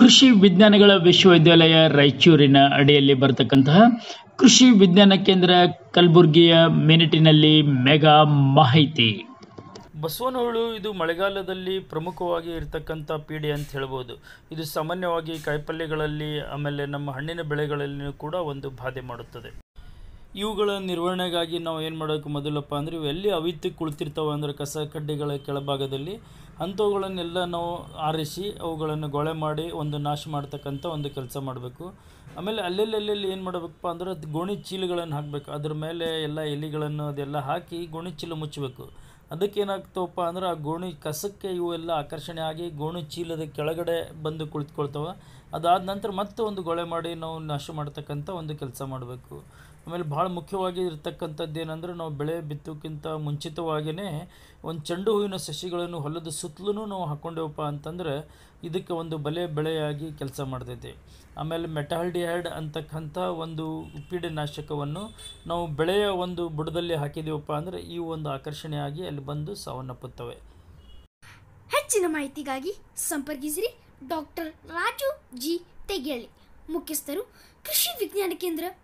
ಕೃಷಿ ವಿಜ್ಞಾನಗಳ ವಿಶ್ವವಿದ್ಯಾಲಯ ರಾಯಚೂರಿನ ಅಡಿಯಲ್ಲಿ ಬರತಕ್ಕಂತಹ ಕೃಷಿ ವಿಜ್ಞಾನ ಕೇಂದ್ರ ಕಲಬುರಗಿಯ ಮಿನಿಟಿನಲ್ಲಿ ಮೆಗಾ ಮಾಹಿತಿ ಬಸವನಹುಳು ಇದು ಮಳೆಗಾಲದಲ್ಲಿ ಪ್ರಮುಖವಾಗಿ ಇರತಕ್ಕಂಥ ಪೀಡೆ ಅಂತ ಹೇಳ್ಬೋದು ಇದು ಸಾಮಾನ್ಯವಾಗಿ ಕಾಯಿಪಲ್ಯಗಳಲ್ಲಿ ಆಮೇಲೆ ನಮ್ಮ ಹಣ್ಣಿನ ಬೆಳೆಗಳಲ್ಲಿಯೂ ಕೂಡ ಒಂದು ಬಾಧೆ ಮಾಡುತ್ತದೆ ಇವುಗಳ ನಿರ್ವಹಣೆಗಾಗಿ ನಾವು ಏನು ಮಾಡಬೇಕು ಮೊದಲಪ್ಪ ಅಂದರೆ ಇವೆಲ್ಲಿ ಅವಿತು ಕುಳಿತಿರ್ತಾವೆ ಅಂದರೆ ಕಸ ಕಡ್ಡಿಗಳ ಕೆಳಭಾಗದಲ್ಲಿ ಅಂಥವುಗಳನ್ನೆಲ್ಲ ನಾವು ಆರಿಸಿ ಅವುಗಳನ್ನು ಗೊಳೆ ಮಾಡಿ ಒಂದು ನಾಶ ಮಾಡ್ತಕ್ಕಂಥ ಒಂದು ಕೆಲಸ ಮಾಡಬೇಕು ಆಮೇಲೆ ಅಲ್ಲೆಲ್ಲೆಲ್ಲೆಲ್ಲಿ ಏನು ಮಾಡಬೇಕಪ್ಪ ಅಂದರೆ ಗೋಣಿ ಚೀಲಗಳನ್ನು ಹಾಕಬೇಕು ಅದ್ರ ಮೇಲೆ ಎಲ್ಲ ಎಲೆಗಳನ್ನು ಅದೆಲ್ಲ ಹಾಕಿ ಗೋಣಿ ಚೀಲ ಮುಚ್ಚಬೇಕು ಅದಕ್ಕೇನಾಗ್ತವಪ್ಪ ಅಂದ್ರೆ ಆ ಗೋಣಿ ಕಸಕ್ಕೆ ಇವೆಲ್ಲ ಆಕರ್ಷಣೆ ಆಗಿ ಗೋಣಿ ಚೀಲದ ಕೆಳಗಡೆ ಬಂದು ಕುಳಿತುಕೊಳ್ತವೆ ಅದಾದ ನಂತರ ಮತ್ತೆ ಒಂದು ಗೊಳೆ ಮಾಡಿ ನಾವು ನಾಶ ಮಾಡ್ತಕ್ಕಂಥ ಒಂದು ಕೆಲಸ ಮಾಡಬೇಕು ಆಮೇಲೆ ಭಾಳ ಮುಖ್ಯವಾಗಿ ಇರ್ತಕ್ಕಂಥದ್ದು ಏನಂದ್ರೆ ನಾವು ಬೆಳೆ ಬಿತ್ತೋಕ್ಕಿಂತ ಮುಂಚಿತವಾಗಿಯೇ ಒಂದು ಚೆಂಡು ಹೂವಿನ ಸಸಿಗಳನ್ನು ಹೊಲದ ಸುತ್ತಲೂ ನಾವು ಹಾಕ್ಕೊಂಡೇವಪ್ಪ ಅಂತಂದರೆ ಇದಕ್ಕೆ ಒಂದು ಬಲೆ ಬೆಳೆಯಾಗಿ ಕೆಲಸ ಮಾಡ್ತೈತಿ ಆಮೇಲೆ ಮೆಟಾಲ್ಡಿಹೈಡ್ ಅಂತಕ್ಕಂಥ ಒಂದು ನಾಶಕವನ್ನು ನಾವು ಬೆಳೆಯ ಒಂದು ಬುಡದಲ್ಲಿ ಹಾಕಿದ್ದೀವಪ್ಪ ಅಂದರೆ ಈ ಒಂದು ಆಕರ್ಷಣೆಯಾಗಿ ಅಲ್ಲಿ ಬಂದು ಸಾವನ್ನಪ್ಪುತ್ತವೆ ಹೆಚ್ಚಿನ ಮಾಹಿತಿಗಾಗಿ ಸಂಪರ್ಕಿಸಿರಿ ಡಾಕ್ಟರ್ ರಾಜು ಜಿ ತೆಗೆಯಳ್ಳಿ ಮುಖ್ಯಸ್ಥರು ಕೃಷಿ ವಿಜ್ಞಾನ ಕೇಂದ್ರ